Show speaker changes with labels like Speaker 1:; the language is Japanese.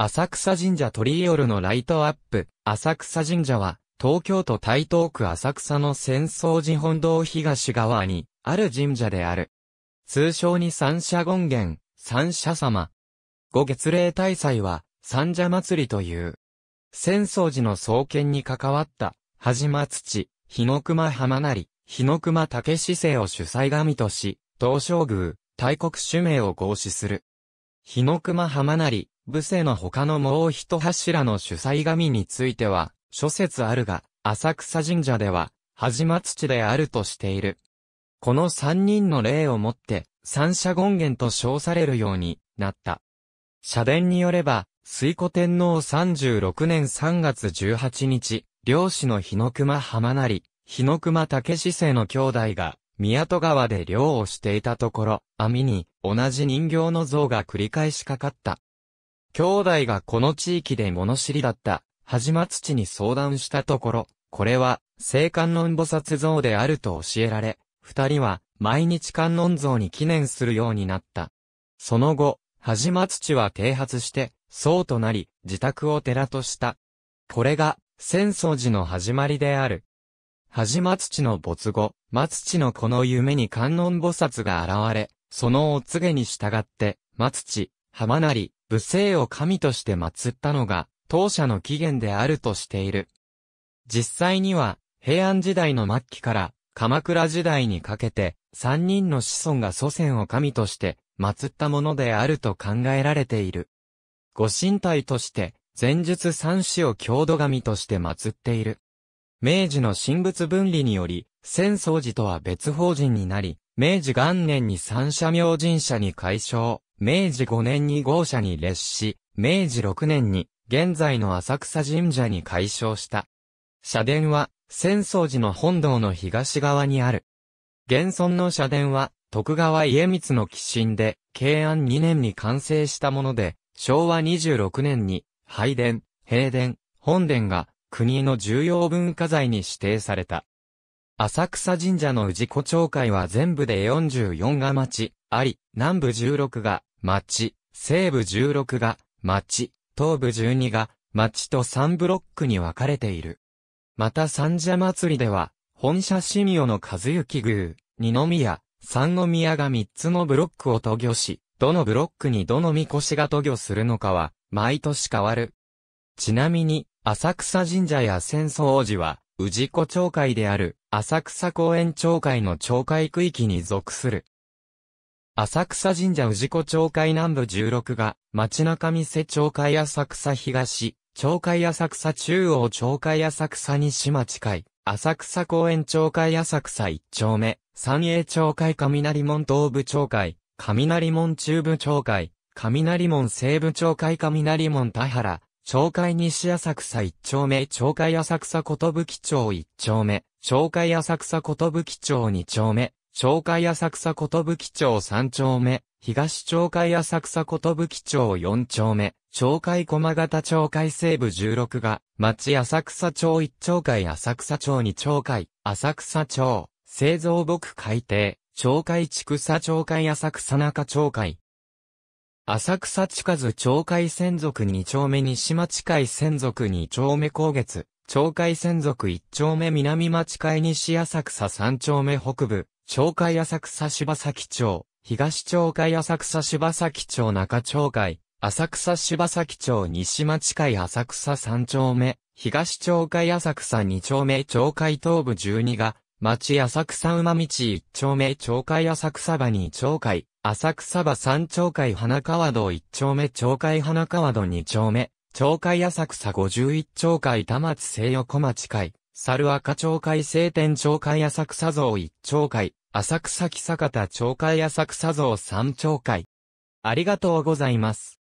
Speaker 1: 浅草神社トリオルのライトアップ。浅草神社は、東京都台東区浅草の浅草寺本堂東側に、ある神社である。通称に三社権現、三社様。五月例大祭は、三社祭りという。浅草寺の創建に関わった、はじま土、日の熊浜成、日の熊竹市政を主催神とし、東照宮、大国主名を合祀する。日の熊浜成、武世の他のもう一柱の主催神については、諸説あるが、浅草神社では、始末地であるとしている。この三人の例をもって、三者権限と称されるようになった。社殿によれば、水古天皇36年3月18日、漁師の日の熊浜成、日の熊武志生の兄弟が、宮戸川で漁をしていたところ、網に同じ人形の像が繰り返しかかった。兄弟がこの地域で物知りだった、始つ地に相談したところ、これは、聖観音菩薩像であると教えられ、二人は、毎日観音像に記念するようになった。その後、始つ地は啓発して、僧となり、自宅を寺とした。これが、浅草寺の始まりである。始つ地の没後、松ちのこの夢に観音菩薩が現れ、そのお告げに従って、松ち、浜なり、武聖を神として祀ったのが、当社の起源であるとしている。実際には、平安時代の末期から、鎌倉時代にかけて、三人の子孫が祖先を神として、祀ったものであると考えられている。ご神体として、前述三子を郷土神として祀っている。明治の神仏分離により、浅草寺とは別法人になり、明治元年に三社明神社に改称。明治5年に豪社に列し、明治6年に現在の浅草神社に改称した。社殿は、浅草寺の本堂の東側にある。現存の社殿は、徳川家光の寄進で、慶安2年に完成したもので、昭和26年に、拝殿、平殿、本殿が、国の重要文化財に指定された。浅草神社の氏子町会は全部で44が町、あり、南部16が、町、西部16が町、東部12が町と3ブロックに分かれている。また三社祭りでは、本社神代の和幸宮、二宮、三宮が3つのブロックを渡御し、どのブロックにどのみこしが渡御するのかは、毎年変わる。ちなみに、浅草神社や戦争王子は、治子町会である、浅草公園町会の町会区域に属する。浅草神社氏子町会南部16が、町中店町会浅草東、町会浅草中央町会浅草西町会、浅草公園町会浅草一丁目、三栄町会雷門東部町会、雷門中部町会、雷門西部町会雷門田原、町会西浅草一丁目、町会浅草ことぶき町一丁目、町会浅草ことぶき町二丁目、町会浅草ことぶき町3丁目、東町会浅草ことぶき町4丁目、町会駒形町会西部16が、町浅草町1町会浅草町2町会、浅草町、製造木海底、町会地草町会浅草中町会。浅草地下図町会専属2丁目西町会専属2丁目高月、町会専属1丁目南町会西浅草3丁目北部、町会浅草柴崎町、東町会浅草柴崎町中町会、浅草柴崎町西町会浅草三丁目、東町会浅草二丁目町会東部12が、町浅草馬道一丁目町会浅草場二町会、浅草場三町会花川道一丁目町会花川道二丁目、町会浅草51町会田松西横町会、猿赤町会青天町会浅草像一町会、浅草木坂田町会浅草像三町会。ありがとうございます。